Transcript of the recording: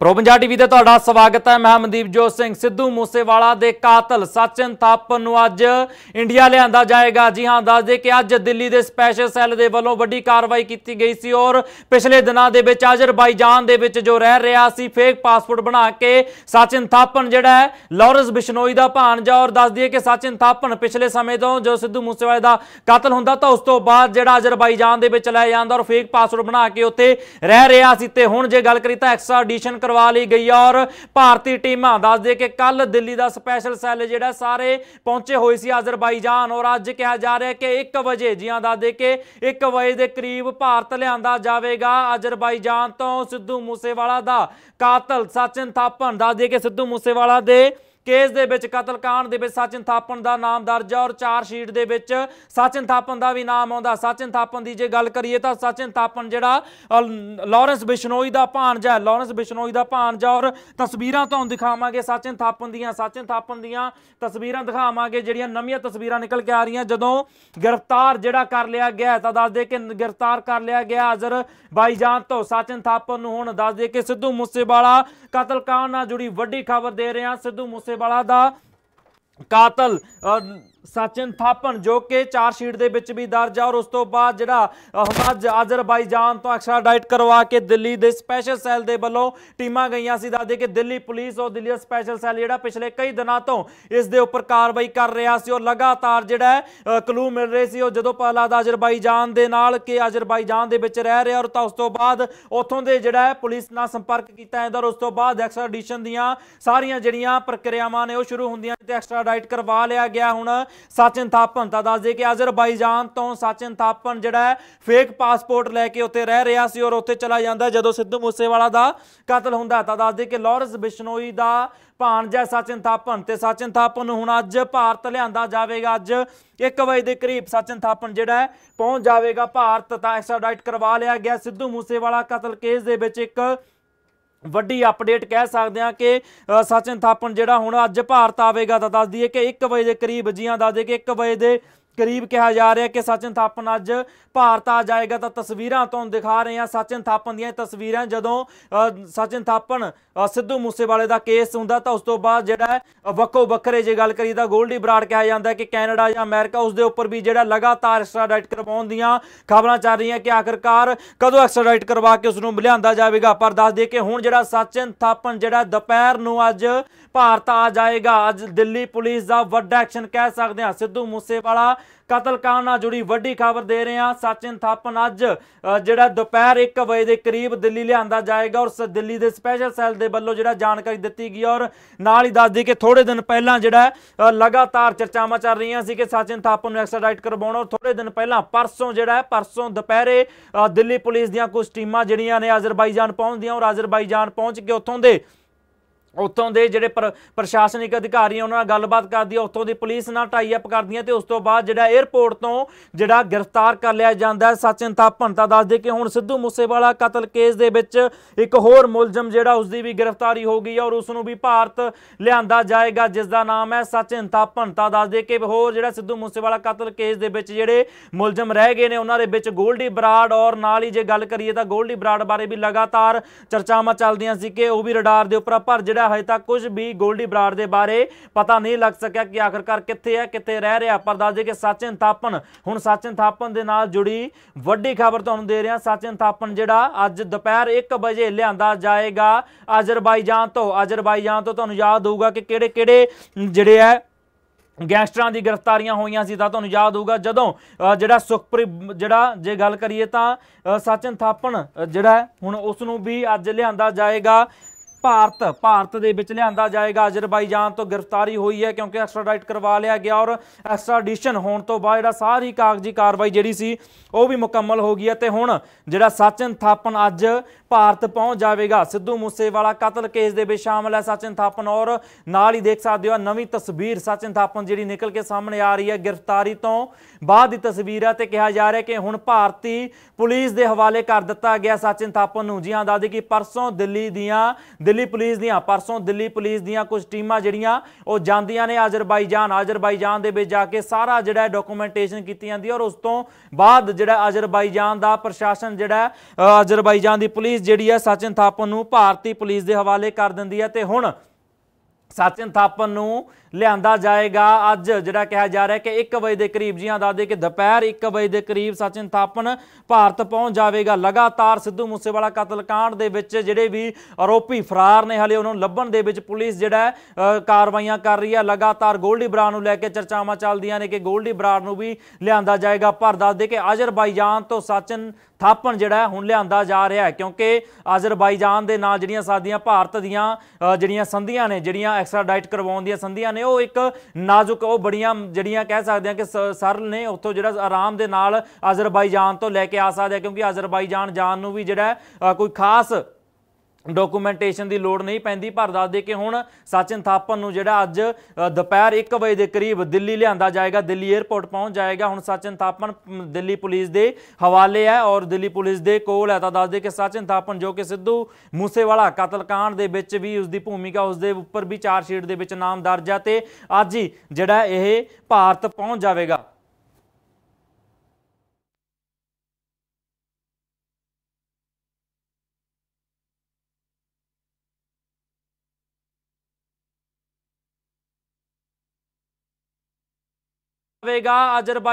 ਪ੍ਰੋਬੰਜਾ TV ਤੇ ਤੁਹਾਡਾ ਸਵਾਗਤ ਹੈ ਮੈਂ ਮਨਦੀਪ ਜੋਤ ਸਿੰਘ ਸਿੱਧੂ ਮੂਸੇਵਾਲਾ ਦੇ ਕਾਤਲ ਸਚਨ ਥਾਪ ਨੂੰ ਅੱਜ ਇੰਡੀਆ ਲਿਆਂਦਾ ਜਾਏਗਾ ਜੀ ਹਾਂ ਦੱਸ ਦੇ ਕਿ ਅੱਜ ਦਿੱਲੀ ਦੇ ਸਪੈਸ਼ਲ ਸੈੱਲ ਦੇ ਵੱਲੋਂ ਵੱਡੀ ਕਾਰਵਾਈ ਕੀਤੀ ਗਈ ਸੀ ਔਰ ਪਿਛਲੇ ਦਿਨਾਂ ਦੇ ਵਿੱਚ ਅਜ਼ਰਬਾਈਜਾਨ ਦੇ ਵਿੱਚ ਜੋ ਰਹਿ ਰਿਹਾ ਸੀ ਫੇਕ ਪਾਸਪੋਰਟ ਬਣਾ ਕੇ ਸਚਨ ਥਾਪਨ ਜਿਹੜਾ ਲੌਰੈਂਸ ਲਾਰੈਂਸ ਬਿਸ਼ਨੋਈ ਦਾ ਭਾਣਜਾ ਔਰ ਦੱਸ ਦਈਏ ਕਿ ਸਚਨ ਥਾਪਨ ਪਿਛਲੇ ਸਮੇਂ ਤੋਂ ਜੋ ਸਿੱਧੂ ਮੂਸੇਵਾਲੇ ਦਾ ਕਾਤਲ ਹੁੰਦਾ ਤਾਂ ਉਸ ਤੋਂ ਬਾਅਦ ਜਿਹੜਾ ਅਜ਼ਰਬਾਈਜਾਨ ਦੇ ਵਿੱਚ ਲੈ ਜਾਂਦਾ ਔਰ ਫੇਕ ਪਾਸਪੋਰਟ ਬਣਾ ਕੇ ਉੱਥੇ ਰਹਿ ਰਿਹਾ ਸੀ ਤੇ ਹੁਣ ਜੇ ਗੱਲ ਕਰੀ ਤਾਂ ਐਡੀਸ਼ਨ ਕਰਵਾ ਲਈ ਗਈ ਔਰ ਭਾਰਤੀ ਟੀਮਾਂ ਦੱਸ ਦੇ ਕਿ ਕੱਲ ਦਿੱਲੀ ਦਾ ਸਪੈਸ਼ਲ ਸੈੱਲ ਜਿਹੜਾ ਸਾਰੇ ਪਹੁੰਚੇ ਹੋਏ ਸੀ ਅਜ਼ਰਬਾਈਜਾਨ ਔਰ ਅੱਜ ਕਿਹਾ ਜਾ ਰਿਹਾ ਕਿ 1 ਵਜੇ ਜੀਆਂ ਦੱਸ ਦੇ ਕਿ 1 ਵਜੇ ਦੇ ਕਰੀਬ ਭਾਰਤ ਲਿਆਂਦਾ ਜਾਵੇਗਾ ਅਜ਼ਰਬਾਈਜਾਨ ਤੋਂ ਸਿੱਧੂ ਮੂਸੇਵਾਲਾ ਦਾ ਕਾਤਲ ਸਚਿਨ ਥਾਪਨ ਦੱਸ ਦੇ ਕਿ ਸਿੱਧੂ ਮੂਸੇਵਾਲਾ ਦੇ ਕੇਸ ਦੇ ਵਿੱਚ ਕਤਲकांड ਦੇ ਵਿੱਚ ਸਚਿਨ ਥਾਪਨ ਦਾ ਨਾਮ ਦਰਜ ਹੈ ਔਰ ਚਾਰ ਸ਼ੀਟ ਦੇ ਵਿੱਚ ਸਚਿਨ ਥਾਪਨ ਦਾ ਵੀ ਨਾਮ ਆਉਂਦਾ ਸਚਿਨ ਥਾਪਨ ਦੀ ਜੇ ਗੱਲ ਕਰੀਏ ਤਾਂ ਸਚਿਨ ਥਾਪਨ ਜਿਹੜਾ ਲਾਰੈਂਸ ਬਿਸ਼ਨੋਈ ਦਾ ਭਾਣਜਾ ਹੈ ਲਾਰੈਂਸ ਬਿਸ਼ਨੋਈ ਦਾ ਭਾਣਜਾ ਔਰ ਤਸਵੀਰਾਂ ਤੁਹਾਨੂੰ ਦਿਖਾਵਾਂਗੇ ਸਚਿਨ ਥਾਪਨ ਦੀਆਂ ਸਚਿਨ ਥਾਪਨ ਦੀਆਂ ਤਸਵੀਰਾਂ ਦਿਖਾਵਾਂਗੇ ਜਿਹੜੀਆਂ ਨਵੀਆਂ ਤਸਵੀਰਾਂ ਨਿਕਲ ਕੇ ਆ ਰਹੀਆਂ ਜਦੋਂ ਗ੍ਰਿਫਤਾਰ ਜਿਹੜਾ ਕਰ ਲਿਆ ਗਿਆ ਤਾਂ ਦੱਸ ਦੇ ਕਿ ਗ੍ਰਿਫਤਾਰ ਕਰ ਲਿਆ ਗਿਆ ਅਜ਼ਰ ਬਾਈਜਾਨ ਤੋਂ ਸਚਿਨ ਥਾਪਨ ਨੂੰ ਹੁਣ ਦੱਸ ਦੇ ਕਿ ਸਿੱਧੂ ਮੂਸੇਵਾਲਾ ਕਤਲकांड ਨਾਲ ਜੁੜੀ ਵੱਡੀ ਖਬਰ ਦੇ ਰਹੇ ਹਾਂ ਸਿੱਧੂ ਮੂਸੇ ਵਾਲਾ ਦਾ ਕਾਤਲ ਸਚਿਨ ਥਾਪਨ ਜੋ ਕਿ ਚਾਰ ਸ਼ੀਟ ਦੇ ਵਿੱਚ ਵੀ ਦਰਜ ਆ ਔਰ ਉਸ ਤੋਂ ਬਾਅਦ ਜਿਹੜਾ ਅਹਮਦ ਅਜ਼ਰਬਾਈਜਾਨ ਤੋਂ ਡਾਈਟ ਕਰਵਾ ਕੇ ਦਿੱਲੀ ਦੇ ਸਪੈਸ਼ਲ ਸੈੱਲ ਦੇ ਵੱਲੋਂ ਟੀਮਾਂ ਗਈਆਂ ਸੀ ਦੱਸਦੇ ਕਿ ਦਿੱਲੀ ਪੁਲਿਸ ਔਰ ਦਿੱਲੀ ਸਪੈਸ਼ਲ ਸੈੱਲ ਜਿਹੜਾ ਪਿਛਲੇ ਕਈ ਦਿਨਾਂ ਤੋਂ ਇਸ ਦੇ ਉੱਪਰ ਕਾਰਵਾਈ ਕਰ ਰਿਹਾ ਸੀ ਔਰ ਲਗਾਤਾਰ ਜਿਹੜਾ ਕਲੂ ਮਿਲ ਰਹੇ ਸੀ ਉਹ ਜਦੋਂ ਪਹਿਲਾ ਦਾ ਅਜ਼ਰਬਾਈਜਾਨ ਦੇ ਨਾਲ ਕਿ ਅਜ਼ਰਬਾਈਜਾਨ ਦੇ ਵਿੱਚ ਰਹਿ ਰਿਹਾ ਔਰ ਤਾਂ ਉਸ ਤੋਂ ਬਾਅਦ ਉੱਥੋਂ ਦੇ ਜਿਹੜਾ ਪੁਲਿਸ ਨਾਲ ਸੰਪਰਕ ਕੀਤਾ ਜਾਂਦਾ ਔਰ ਉਸ ਤੋਂ ਬਾਅਦ ਐਕਸਟ੍ਰਾਡੀਸ਼ਨ ਦੀਆਂ ਸਾਰੀਆਂ ਜਿਹੜੀਆਂ ਪ੍ਰਕਿਰਿਆਵਾਂ ਨੇ ਉਹ ਸ਼ੁਰੂ ਹੁੰਦੀਆਂ ਤੇ ਡਾਈਟ ਕਰਵਾ ਲਿਆ ਗਿਆ ਹੁਣ ਸਚਿਨ ਥਾਪਨ ਤਾਂ ਦੱਸ ਦੇ ਕਿ ਅਜ਼ਰਬਾਈਜਾਨ ਤੋਂ ਸਚਿਨ ਥਾਪਨ ਜਿਹੜਾ ਫੇਕ ਪਾਸਪੋਰਟ ਲੈ ਕੇ ਉੱਥੇ ਰਹਿ ਰਿਹਾ ਸੀ ਔਰ ਉੱਥੇ ਚਲਾ ਜਾਂਦਾ ਜਦੋਂ ਸਿੱਧੂ ਮੂਸੇਵਾਲਾ ਦਾ ਕਤਲ ਹੁੰਦਾ ਤਾਂ ਦੱਸ ਦੇ ਕਿ ਲਾਰੈਂਸ ਬਿਸ਼ਨੋਈ ਦਾ ਭਾਣਜਾ ਸਚਿਨ ਥਾਪਨ ਤੇ ਸਚਿਨ ਥਾਪਨ ਨੂੰ ਹੁਣ ਅੱਜ ਭਾਰਤ ਲਿਆਂਦਾ ਜਾਵੇਗਾ ਅੱਜ 1 ਵਜੇ ਦੇ ਕਰੀਬ ਸਚਿਨ ਥਾਪਨ ਜਿਹੜਾ ਪਹੁੰਚ ਜਾਵੇਗਾ ਭਾਰਤ ਤਾਂ ਐਕਸਟ੍ਰਾਡਾਈਟ ਕਰਵਾ ਲਿਆ ਗਿਆ ਸਿੱਧੂ ਮੂਸੇਵਾਲਾ ਕਤਲ ਕੇਸ ਦੇ ਵਿੱਚ ਇੱਕ ਵੱਡੀ ਅਪਡੇਟ ਕਹਿ ਸਕਦੇ ਆ ਕਿ ਸਚਿਨ ਥਾਪਨ ਜਿਹੜਾ ਹੁਣ ਅੱਜ ਭਾਰਤ ਆਵੇਗਾ ਤਾਂ ਦੱਸ ਦਈਏ ਕਿ 1 ਵਜੇ ਦੇ ਕਰੀਬ ਜੀਆਂ ਦੱਸ ਦੇ ਕਿ 1 ਵਜੇ ਦੇ ਕਰੀਬ ਕਿਹਾ ਜਾ ਰਿਹਾ ਕਿ ਸਚਿਨ ਥਾਪਨ ਅੱਜ ਭਾਰਤ ਆ ਜਾਏਗਾ ਤਾਂ ਤਸਵੀਰਾਂ ਤੁਹਾਨੂੰ ਦਿਖਾ ਰਹੇ ਹਾਂ ਸਚਿਨ ਥਾਪਨ ਦੀਆਂ ਤਸਵੀਰਾਂ ਜਦੋਂ ਸਚਿਨ ਥਾਪਨ ਸਿੱਧੂ ਮੂਸੇਵਾਲੇ ਦਾ ਕੇਸ ਹੁੰਦਾ ਤਾਂ ਉਸ ਤੋਂ ਬਾਅਦ ਜਿਹੜਾ ਵੱਖੋ ਵੱਖਰੇ ਜੇ ਗੱਲ ਕਰੀ ਤਾਂ 골ਡੀ ਬਰਾੜ ਕਿਹਾ ਜਾਂਦਾ ਕਿ ਕੈਨੇਡਾ ਜਾਂ ਅਮਰੀਕਾ ਉਸ ਦੇ ਉੱਪਰ ਵੀ ਜਿਹੜਾ ਲਗਾਤਾਰ ਐਕਸਟ੍ਰਾਡਾਈਟ ਕਰਵਾਉਣ ਦੀਆਂ ਖਬਰਾਂ ਚੱਲ ਰਹੀਆਂ ਕਿ ਆਖਰਕਾਰ ਕਦੋਂ ਐਕਸਟ੍ਰਾਡਾਈਟ ਕਰਵਾ ਕੇ ਉਸ ਨੂੰ ਲਿਆਂਦਾ ਜਾਵੇਗਾ ਪਰ ਦੱਸ ਦੇ ਕਿ ਹੁਣ ਜਿਹੜਾ ਸਚਿਨ ਥਾਪਨ ਜਿਹੜਾ ਦੁਪਹਿਰ ਨੂੰ ਅੱਜ ਭਾਰਤ ਆ ਜਾਏਗਾ ਅੱਜ ਦਿੱਲੀ ਪੁਲਿਸ ਦਾ ਵੱਡਾ ਐਕਸ਼ਨ ਕਹਿ ਸਕਦੇ ਹਾਂ ਸਿੱਧੂ ਮੂਸੇਵਾਲਾ ਕਤਲकांड ਨਾਲ ਜੁੜੀ ਵੱਡੀ ਖਬਰ ਦੇ ਰਹੇ ਹਾਂ ਸਚਿਨ ਥਾਪਨ ਅੱਜ ਜਿਹੜਾ ਦੁਪਹਿਰ 1 ਵਜੇ ਦੇ ਕਰੀਬ ਦਿੱਲੀ ਲਿਆਂਦਾ ਜਾਏਗਾ ਔਰ ਦਿੱਲੀ ਦੇ ਸਪੈਸ਼ਲ ਸੈੱਲ ਦੇ ਵੱਲੋਂ ਜਿਹੜਾ ਜਾਣਕਾਰੀ ਦਿੱਤੀ ਗਈ ਔਰ ਨਾਲ ਹੀ ਦੱਸਦੀ ਕਿ ਥੋੜੇ ਦਿਨ ਪਹਿਲਾਂ ਜਿਹੜਾ ਲਗਾਤਾਰ ਚਰਚਾਵਾਂ ਚੱਲ ਰਹੀਆਂ ਸੀ ਕਿ ਸਚਿਨ ਥਾਪਨ ਨੂੰ ਐਕਸਟ੍ਰਾਡਾਈਟ ਕਰਵਾਉਣਾ ਔਰ ਥੋੜੇ ਦਿਨ ਪਹਿਲਾਂ ਪਰਸੋਂ ਜਿਹੜਾ ਪਰਸੋਂ ਦੁਪਹਿਰੇ ਦਿੱਲੀ ਪੁਲਿਸ ਦੀਆਂ ਕੁਝ ਟੀਮਾਂ ਜਿਹੜੀਆਂ ਨੇ ਅਜ਼ਰਬਾਈਜਾਨ ਪਹੁੰਚਦੀਆਂ ਔਰ ਅਜ਼ਰਬਾਈਜਾਨ ਪਹੁੰਚ ਕੇ ਉੱਥੋਂ ਦੇ ਉੱਥੋਂ ਦੇ ਜਿਹੜੇ ਪ੍ਰਸ਼ਾਸਨਿਕ ਅਧਿਕਾਰੀ ਉਹਨਾਂ ਨਾਲ ਗੱਲਬਾਤ ਕਰਦੀ ਹੈ ਉੱਥੋਂ ਦੀ ਪੁਲਿਸ ਨਾਲ ਟਾਈ ਅਪ ਕਰਦੀਆਂ ਤੇ ਉਸ ਤੋਂ ਬਾਅਦ ਜਿਹੜਾ 에ਅਰਪੋਰਟ ਤੋਂ ਜਿਹੜਾ ਗ੍ਰਿਫਤਾਰ ਕਰ ਲਿਆ ਜਾਂਦਾ ਸਚਿਨ ਭੰਤਾ ਤਾਂ ਦੱਸਦੇ ਕਿ ਹੁਣ ਸਿੱਧੂ ਮੂਸੇਵਾਲਾ ਕਤਲ ਕੇਸ ਦੇ ਵਿੱਚ ਇੱਕ ਹੋਰ ਮੁਲਜ਼ਮ ਜਿਹੜਾ ਉਸ ਦੀ ਵੀ ਗ੍ਰਿਫਤਾਰੀ ਹੋ ਗਈ ਔਰ ਉਸ ਨੂੰ ਵੀ ਭਾਰਤ ਲਿਆਂਦਾ ਜਾਏਗਾ ਜਿਸ ਦਾ ਨਾਮ ਹੈ ਸਚਿਨ ਭੰਤਾ ਤਾਂ ਦੱਸਦੇ ਕਿ ਹੋਰ ਜਿਹੜਾ ਸਿੱਧੂ ਮੂਸੇਵਾਲਾ ਕਤਲ ਕੇਸ ਦੇ ਵਿੱਚ ਜਿਹੜੇ ਮੁਲਜ਼ਮ ਰਹਿ ਗਏ ਨੇ ਉਹਨਾਂ ਦੇ ਵਿੱਚ ਗੋਲਡੀ ਬਰਾੜ ਔਰ ਨਾਲ ਹੀ ਜੇ ਗੱਲ ਕਰੀਏ ਤਾਂ ਗੋਲਡੀ ਬਰਾੜ ਬਾਰੇ ਵੀ ਲਗਾਤਾਰ ਚਰਚਾਵਾਂ ਚੱਲਦੀਆਂ ਸੀ ਕਿ ਉਹ ਵੀ ਰਡਾਰ ਦੇ ਉੱਪਰ ਪਰ ਜਿਹੜਾ ਹੈ ਹਜੇ ਤੱਕ ਕੁਝ ਵੀ ਗੋਲਡੀ ਬਰਾੜ ਦੇ ਬਾਰੇ ਪਤਾ ਨਹੀਂ ਲੱਗ ਸਕਿਆ ਕਿ ਆਖਰਕਾਰ ਕਿੱਥੇ ਹੈ ਕਿੱਥੇ ਰਹਿ ਰਿਹਾ ਪਰ ਦੱਸ ਦੇ ਕਿ ਸਚਿਨ ਥਾਪਨ ਹੁਣ ਸਚਿਨ ਥਾਪਨ ਦੇ ਨਾਲ ਜੁੜੀ ਵੱਡੀ ਖਬਰ ਤੁਹਾਨੂੰ ਦੇ ਰਿਹਾ ਸਚਿਨ ਥਾਪਨ ਜਿਹੜਾ ਅੱਜ ਦੁਪਹਿਰ 1 ਵਜੇ ਲਿਆਂਦਾ ਜਾਏਗਾ ਅਜ਼ਰਬਾਈਜਾਨ ਤੋਂ ਅਜ਼ਰਬਾਈਜਾਨ ਤੋਂ ਤੁਹਾਨੂੰ ਯਾਦ ਹੋਊਗਾ ਕਿ ਕਿਹੜੇ ਕਿਹੜੇ ਜਿਹੜੇ ਹੈ ਗੈਂਗਸਟਰਾਂ ਦੀ ਗ੍ਰਿਫਤਾਰੀਆਂ ਹੋਈਆਂ ਸੀ ਤਾਂ ਤੁਹਾਨੂੰ ਯਾਦ ਹੋਊਗਾ ਜਦੋਂ ਜਿਹੜਾ ਸੁਖਪ੍ਰੀ ਜਿਹੜਾ ਜੇ ਗੱਲ ਕਰੀਏ ਤਾਂ ਸਚਿਨ ਥਾਪਨ ਜਿਹੜਾ ਹੁਣ ਉਸ ਨੂੰ ਵੀ ਅੱਜ ਲਿਆਂਦਾ ਜਾਏਗਾ ਭਾਰਤ ਭਾਰਤ ਦੇ ਵਿੱਚ ਲਿਆਂਦਾ ਜਾਏਗਾ ਅਜ਼ਰਬਾਈਜਾਨ ਤੋਂ ਗ੍ਰਿਫਤਾਰੀ ਹੋਈ ਹੈ ਕਿਉਂਕਿ ਐਕਸਟ੍ਰਾਡਾਈਟ ਕਰਵਾ ਲਿਆ ਗਿਆ ਔਰ ਐਕਸਟ੍ਰਾਡੀਸ਼ਨ ਹੋਣ ਤੋਂ ਬਾਅਦ ਜਿਹੜਾ ਸਾਰੀ ਕਾਗਜ਼ੀ ਕਾਰਵਾਈ ਜਿਹੜੀ ਸੀ ਉਹ ਵੀ ਮੁਕੰਮਲ ਹੋ ਗਈ ਹੈ ਤੇ ਹੁਣ ਜਿਹੜਾ ਸਚਿਨ ਥਾਪਨ ਅੱਜ ਭਾਰਤ ਪਹੁੰਚ ਜਾਵੇਗਾ ਸਿੱਧੂ ਮੂਸੇਵਾਲਾ ਕਤਲ ਕੇਸ ਦੇ ਵਿੱਚ ਸ਼ਾਮਲ ਹੈ ਸਚਿਨ ਥਾਪਨ ਔਰ ਨਾਲ ਹੀ ਦੇਖ ਸਕਦੇ ਹੋ ਨਵੀਂ ਤਸਵੀਰ ਸਚਿਨ ਥਾਪਨ ਜਿਹੜੀ ਨਿਕਲ ਕੇ ਸਾਹਮਣੇ ਆ ਰਹੀ ਹੈ ਗ੍ਰਿਫਤਾਰੀ ਤੋਂ ਬਾਅਦ ਦੀ ਤਸਵੀਰ ਹੈ ਤੇ ਕਿਹਾ ਜਾ ਰਿਹਾ ਕਿ ਹੁਣ ਭਾਰਤੀ ਪੁਲਿਸ ਦੇ ਹਵਾਲੇ ਕਰ ਦਿੱਤਾ ਗਿਆ ਸਚਿਨ ਥਾਪਨ ਨੂੰ ਜੀ ਹਾਂ ਦਾਦੀ ਕਿ ਪਰਸੋਂ ਦਿੱਲੀ ਦੀਆਂ ਦਿੱਲੀ ਪੁਲਿਸ ਦੀਆਂ ਪਰਸੋਂ ਦਿੱਲੀ ਪੁਲਿਸ ਦੀਆਂ ਕੁਝ ਟੀਮਾਂ ਜਿਹੜੀਆਂ ਉਹ ਜਾਂਦੀਆਂ ਨੇ ਅਜ਼ਰਬਾਈਜਾਨ ਅਜ਼ਰਬਾਈਜਾਨ ਦੇ ਵਿੱਚ ਜਾ ਕੇ ਸਾਰਾ ਜਿਹੜਾ ਡਾਕੂਮੈਂਟੇਸ਼ਨ ਕੀਤੀ ਜਾਂਦੀ ਔਰ ਉਸ ਤੋਂ ਬਾਅਦ ਜਿਹੜਾ ਅਜ਼ਰਬਾਈਜਾਨ ਦਾ ਪ੍ਰਸ਼ਾਸਨ ਜਿਹੜਾ ਅਜ਼ਰਬਾਈਜਾਨ ਦੀ ਪੁਲਿਸ ਜਿਹੜੀ ਹੈ ਸਚਿਨ ਥਾਪਨ ਨੂੰ ਭਾਰਤੀ ਪੁਲਿਸ ਦੇ ਹਵਾਲੇ ਕਰ ਦਿੰਦੀ ਹੈ ਤੇ ਹੁਣ ਸਾਚਨ ਥਾਪਨ ਨੂੰ ਲਿਆਂਦਾ ਜਾਏਗਾ ਅੱਜ ਜਿਹੜਾ ਕਿਹਾ ਜਾ ਰਿਹਾ ਹੈ ਕਿ 1 ਵਜੇ ਦੇ ਕਰੀਬ ਜੀਆਂ ਦਾਦੇ ਕਿ ਦੁਪਹਿਰ 1 ਵਜੇ ਦੇ ਕਰੀਬ ਸਚਿਨ ਥਾਪਨ ਭਾਰਤ ਪਹੁੰਚ ਜਾਵੇਗਾ ਲਗਾਤਾਰ ਸਿੱਧੂ ਮੂਸੇਵਾਲਾ ਕਤਲकांड ਦੇ ਵਿੱਚ ਜਿਹੜੇ ਵੀ ਆਰੋਪੀ ਫਰਾਰ ਨੇ ਹਲੇ ਉਹਨਾਂ ਨੂੰ ਲੱਭਣ ਦੇ ਵਿੱਚ ਪੁਲਿਸ ਜਿਹੜਾ ਕਾਰਵਾਈਆਂ ਕਰ ਰਹੀ ਹੈ ਲਗਾਤਾਰ 골ਡੀ ਬਰਾੜ ਨੂੰ ਲੈ ਕੇ ਚਰਚਾਵਾਂ ਚੱਲਦੀਆਂ ਨੇ ਕਿ 골ਡੀ ਬਰਾੜ ਨੂੰ ਵੀ ਲਿਆਂਦਾ ਜਾਏਗਾ ਪਰ ਦੱਸ ਦੇ ਕਿ ਅਜ਼ਰਬਾਈਜਾਨ ਤੋਂ ਸਚਿਨ ਥਾਪਣ ਜਿਹੜਾ ਹੁਣ ਲਿਆਂਦਾ ਜਾ ਰਿਹਾ ਹੈ ਕਿਉਂਕਿ ਅਜ਼ਰਬਾਈਜਾਨ ਦੇ ਨਾਲ ਜਿਹੜੀਆਂ ਸਾਡੀਆਂ ਭਾਰਤ ਦੀਆਂ ਜਿਹੜੀਆਂ ਸੰਧੀਆਂ ਨੇ ਜਿਹੜੀਆਂ ਐਕਸਟਰਾ ਡਾਈਟ ਕਰਵਾਉਣ ਦੀਆਂ ਸੰਧੀਆਂ ਨੇ ਉਹ ਇੱਕ ਨਾਜ਼ੁਕ ਉਹ ਬੜੀਆਂ ਜਿਹੜੀਆਂ ਕਹਿ ਸਕਦੇ ਆ ਕਿ ਸਰਲ ਨੇ ਉੱਥੋਂ ਜਿਹੜਾ ਆਰਾਮ ਦੇ ਨਾਲ ਅਜ਼ਰਬਾਈਜਾਨ ਤੋਂ ਲੈ ਕੇ ਆ ਸਕਦੇ ਆ ਕਿਉਂਕਿ ਅਜ਼ਰਬਾਈਜਾਨ ਜਾਣ ਨੂੰ ਵੀ ਜਿਹੜਾ ਕੋਈ ਖਾਸ ਡਾਕੂਮੈਂਟੇਸ਼ਨ ਦੀ ਲੋੜ ਨਹੀਂ ਪੈਂਦੀ ਪਰ ਦੱਸ ਦੇ ਕਿ ਹੁਣ ਸਚਿਨ ਥਾਪਨ ਨੂੰ ਜਿਹੜਾ ਅੱਜ ਦੁਪਹਿਰ 1 ਵਜੇ ਦੇ ਕਰੀਬ ਦਿੱਲੀ ਲਿਆਂਦਾ ਜਾਏਗਾ ਦਿੱਲੀ 에어ਪੋਰਟ ਪਹੁੰਚ ਜਾਏਗਾ ਹੁਣ ਸਚਿਨ ਥਾਪਨ ਦਿੱਲੀ ਪੁਲਿਸ ਦੇ ਹਵਾਲੇ ਹੈ ਔਰ ਦਿੱਲੀ ਪੁਲਿਸ ਦੇ ਕੋਲ ਹੈ ਤਾਂ ਦੱਸ ਦੇ ਕਿ ਸਚਿਨ ਥਾਪਨ ਜੋ ਕਿ ਸਿੱਧੂ ਮੂਸੇਵਾਲਾ ਕਤਲकांड ਦੇ ਵਿੱਚ ਵੀ ਉਸ ਦੀ ਭੂਮਿਕਾ ਉਸ ਦੇ ਉੱਪਰ ਵੀ ਚਾਰ ਸ਼ੀਟ ਦੇ ਵਿੱਚ ਨਾਮ ਦਰਜ ਹੈ ਤੇ ਅੱਜ ਹੀ ਜਿਹੜਾ ਇਹ ਭਾਰਤ ਪਹੁੰਚ ਜਾਵੇਗਾ ਹੋਵੇਗਾ ਅਜ਼ਰਬਾਈ